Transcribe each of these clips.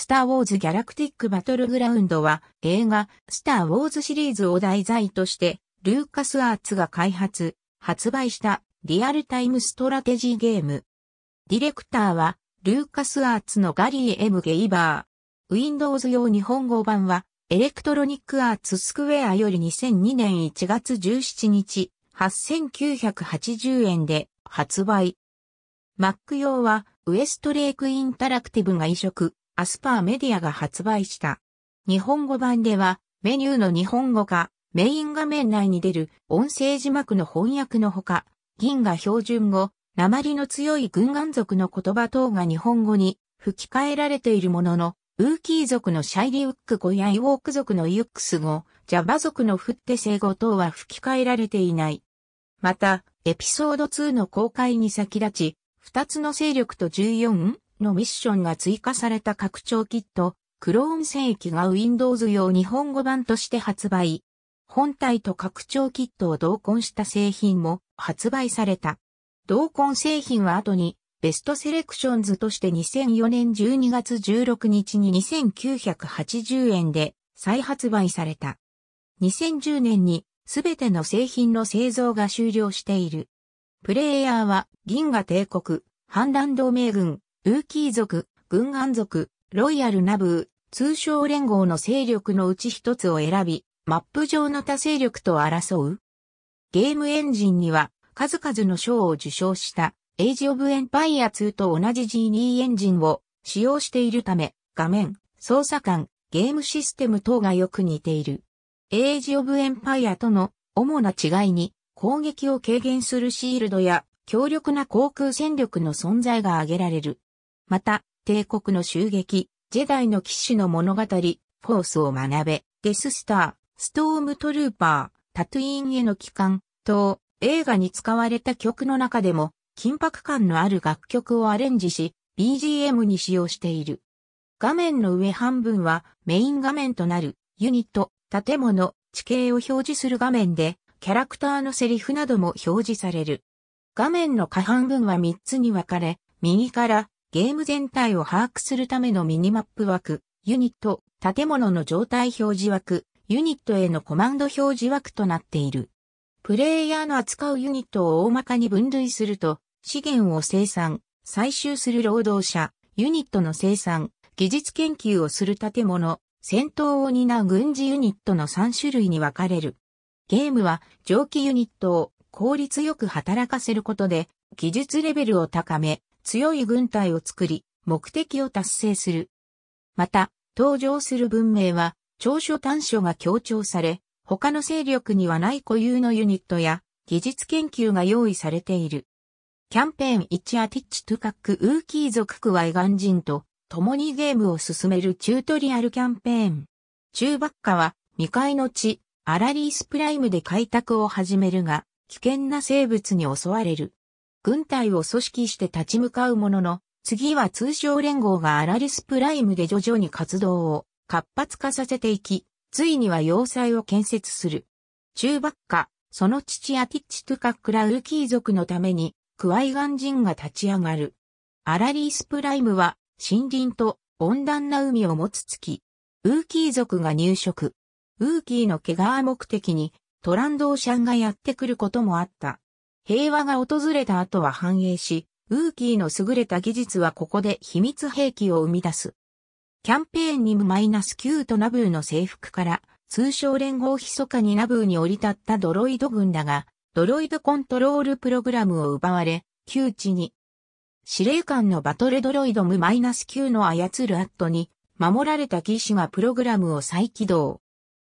スター・ウォーズ・ギャラクティック・バトルグラウンドは映画スター・ウォーズシリーズを題材としてルーカスアーツが開発、発売したリアルタイムストラテジーゲーム。ディレクターはルーカスアーツのガリー・エム・ゲイバー。Windows 用日本語版はエレクトロニック・アーツ・スクウェアより2002年1月17日8980円で発売。Mac 用はウエストレイクインタラクティブが移植。アスパーメディアが発売した。日本語版では、メニューの日本語化、メイン画面内に出る音声字幕の翻訳のほか、銀が標準語、鉛の強い軍艦族の言葉等が日本語に吹き替えられているものの、ウーキー族のシャイリウック語やイウォーク族のユックス語、ジャバ族のフッテセ語等は吹き替えられていない。また、エピソード2の公開に先立ち、2つの勢力と 14? のミッションが追加された拡張キット、クローン戦役が Windows 用日本語版として発売。本体と拡張キットを同梱した製品も発売された。同梱製品は後にベストセレクションズとして2004年12月16日に2980円で再発売された。2010年にすべての製品の製造が終了している。プレイヤーは銀河帝国、反乱同盟軍、ウーキー族、軍艦族、ロイヤルナブー、通称連合の勢力のうち一つを選び、マップ上の他勢力と争う。ゲームエンジンには数々の賞を受賞したエイジオブエンパイア2と同じ G2 エンジンを使用しているため、画面、操作感、ゲームシステム等がよく似ている。エイジオブエンパイアとの主な違いに攻撃を軽減するシールドや強力な航空戦力の存在が挙げられる。また、帝国の襲撃、ジェダイの騎士の物語、フォースを学べ、デススター、ストームトルーパー、タトゥイーンへの帰還、等、映画に使われた曲の中でも、緊迫感のある楽曲をアレンジし、BGM に使用している。画面の上半分はメイン画面となるユニット、建物、地形を表示する画面で、キャラクターのセリフなども表示される。画面の下半分は3つに分かれ、右からゲーム全体を把握するためのミニマップ枠、ユニット、建物の状態表示枠、ユニットへのコマンド表示枠となっている。プレイヤーの扱うユニットを大まかに分類すると、資源を生産、採集する労働者、ユニットの生産、技術研究をする建物、戦闘を担う軍事ユニットの3種類に分かれる。ゲームは蒸気ユニットを効率よく働かせることで技術レベルを高め、強い軍隊を作り、目的を達成する。また、登場する文明は、長所短所が強調され、他の勢力にはない固有のユニットや、技術研究が用意されている。キャンペーン1アティッチトゥカックウーキー族クワイガン人と共にゲームを進めるチュートリアルキャンペーン。中爆下は未開の地、アラリースプライムで開拓を始めるが、危険な生物に襲われる。軍隊を組織して立ち向かうものの、次は通商連合がアラリスプライムで徐々に活動を活発化させていき、ついには要塞を建設する。中ば下、その父アティッチトゥカクラウキー族のために、クワイガン人が立ち上がる。アラリースプライムは、森林と温暖な海を持つ月。ウーキー族が入植。ウーキーの毛皮目的に、トランドーシャンがやってくることもあった。平和が訪れた後は繁栄し、ウーキーの優れた技術はここで秘密兵器を生み出す。キャンペーンにマイナス9とナブーの征服から、通称連合密かにナブーに降り立ったドロイド軍だが、ドロイドコントロールプログラムを奪われ、窮地に。司令官のバトルドロイドムマイナス9の操るアットに、守られた騎士がプログラムを再起動。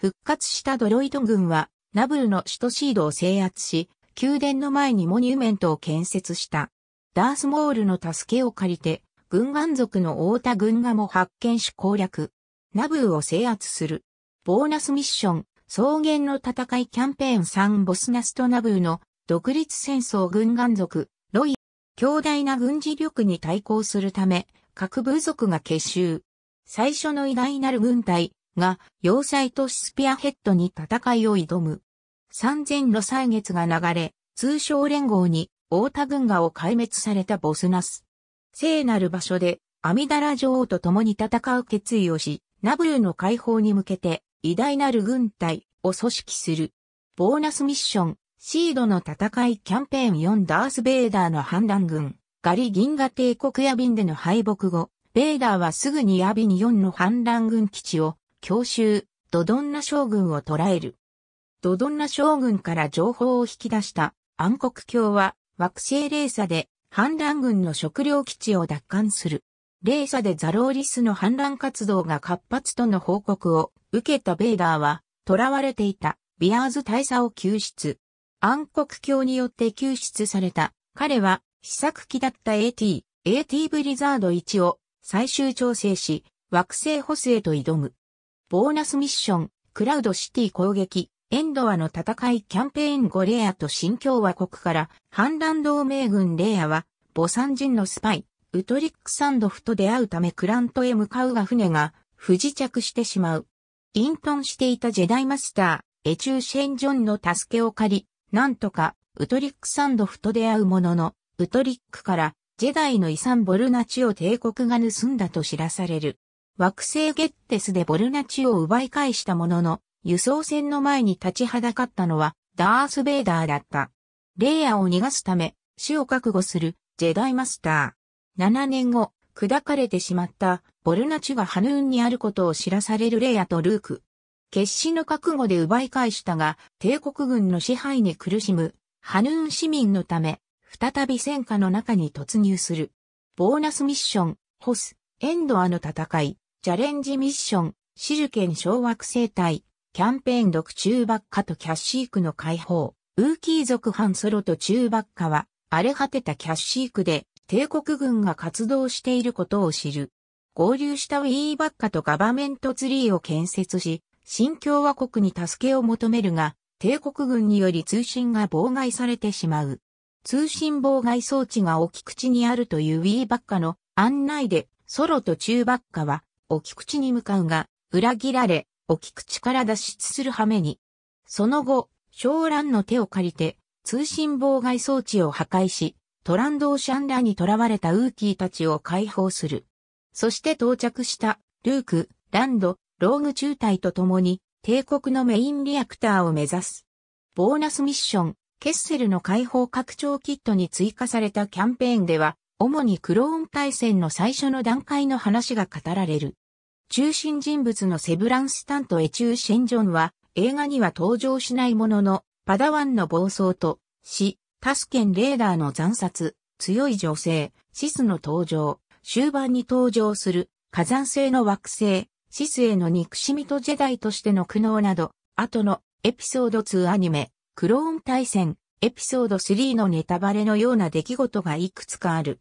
復活したドロイド軍は、ナブーの首都シードを制圧し、宮殿の前にモニュメントを建設した。ダースモールの助けを借りて、軍艦族の太田軍がも発見し攻略。ナブーを制圧する。ボーナスミッション、草原の戦いキャンペーン3ボスナスとナブーの独立戦争軍艦族、ロイ、強大な軍事力に対抗するため、各部族が結集。最初の偉大なる軍隊が要塞都市スピアヘッドに戦いを挑む。三千路歳月が流れ、通称連合に、大田軍がを壊滅されたボスナス。聖なる場所で、阿弥陀羅女王と共に戦う決意をし、ナブルの解放に向けて、偉大なる軍隊を組織する。ボーナスミッション、シードの戦いキャンペーン4ダース・ベーダーの反乱軍、ガリ・銀河帝国ヤビンでの敗北後、ベーダーはすぐにヤビン4の反乱軍基地を、強襲、ドドンナ将軍を捕らえる。ドドンナ将軍から情報を引き出した暗黒卿は惑星レーサで反乱軍の食糧基地を奪還する。レーサでザローリスの反乱活動が活発との報告を受けたベイダーは囚われていたビアーズ大佐を救出。暗黒卿によって救出された彼は試作機だった AT、AT ブリザード1を最終調整し惑星補正と挑む。ボーナスミッション、クラウドシティ攻撃、エンドアの戦いキャンペーン5レアと新共和国から反乱同盟軍レアは、ボサン人のスパイ、ウトリックサンドフと出会うためクラントへ向かうが船が不時着してしまう。隠遁していたジェダイマスター、エチューシェン・ジョンの助けを借り、なんとかウトリックサンドフと出会うものの、ウトリックからジェダイの遺産ボルナチを帝国が盗んだと知らされる。惑星ゲッテスでボルナチを奪い返したものの、輸送船の前に立ちはだかったのはダース・ベイダーだった。レイヤーを逃がすため死を覚悟するジェダイマスター。7年後、砕かれてしまったボルナチュがハヌーンにあることを知らされるレイヤーとルーク。決死の覚悟で奪い返したが、帝国軍の支配に苦しむ、ハヌーン市民のため、再び戦火の中に突入する。ボーナスミッション、ホス、エンドアの戦い、チャレンジミッション、シルケン小惑星帯、キャンペーン独中ばっかとキャッシークの解放、ウーキー族反ソロと中ばっかは、荒れ果てたキャッシークで、帝国軍が活動していることを知る。合流したウィーバッカとガバメントツリーを建設し、新共和国に助けを求めるが、帝国軍により通信が妨害されてしまう。通信妨害装置が沖口にあるというウィーバッカの案内で、ソロと中バッカは沖口に向かうが、裏切られ、お菊池から脱出する羽目に、その後、小蘭の手を借りて、通信妨害装置を破壊し、トランドーシャンラに囚われたウーキーたちを解放する。そして到着した、ルーク、ランド、ローグ中隊と共に、帝国のメインリアクターを目指す。ボーナスミッション、ケッセルの解放拡張キットに追加されたキャンペーンでは、主にクローン対戦の最初の段階の話が語られる。中心人物のセブランスタントへ中心ジョンは、映画には登場しないものの、パダワンの暴走と、死、タスケンレーダーの惨殺、強い女性、シスの登場、終盤に登場する、火山性の惑星、シスへの憎しみとジェダイとしての苦悩など、後のエピソード2アニメ、クローン対戦、エピソード3のネタバレのような出来事がいくつかある。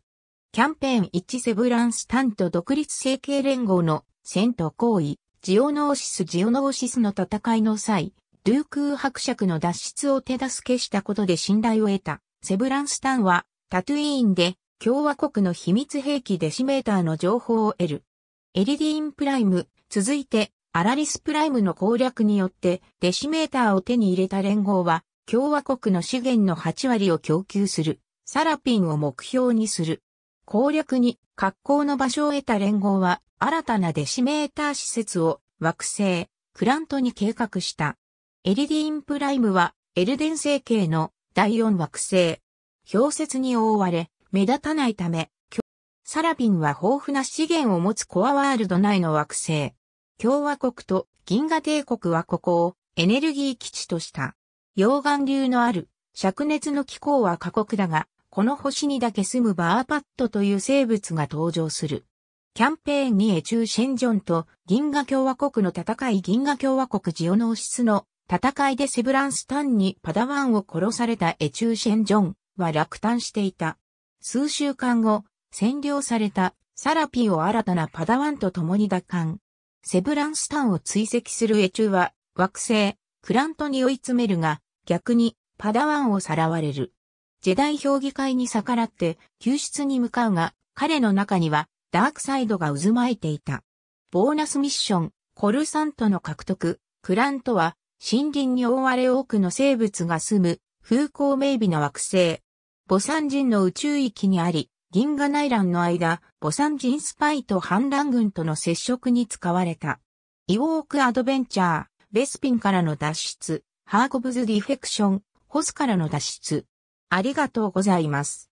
キャンペーン1セブランスタント独立成形連合のセント行為、ジオノーシスジオノーシスの戦いの際、ドゥークー伯爵の脱出を手助けしたことで信頼を得た、セブランスタンは、タトゥイーンで、共和国の秘密兵器デシメーターの情報を得る。エリディーンプライム、続いて、アラリスプライムの攻略によって、デシメーターを手に入れた連合は、共和国の資源の8割を供給する、サラピンを目標にする。攻略に格好の場所を得た連合は新たなデシメーター施設を惑星、クラントに計画した。エリディンプライムはエルデン星系の第四惑星。氷雪に覆われ、目立たないため、サラビンは豊富な資源を持つコアワールド内の惑星。共和国と銀河帝国はここをエネルギー基地とした。溶岩流のある灼熱の気候は過酷だが、この星にだけ住むバーパットという生物が登場する。キャンペーンにエチューシェンジョンと銀河共和国の戦い銀河共和国ジオノーシスの戦いでセブランスタンにパダワンを殺されたエチューシェンジョンは落胆していた。数週間後、占領されたサラピーを新たなパダワンと共に奪還。セブランスタンを追跡するエチューは惑星、クラントに追い詰めるが、逆にパダワンをさらわれる。ジェダイ評議会に逆らって救出に向かうが、彼の中にはダークサイドが渦巻いていた。ボーナスミッション、コルサントの獲得、クラントは森林に覆われ多くの生物が住む風光明媚な惑星。ボサン人の宇宙域にあり、銀河内乱の間、ボサン人スパイと反乱軍との接触に使われた。イウォークアドベンチャー、ベスピンからの脱出、ハーコブズディフェクション、ホスからの脱出、ありがとうございます。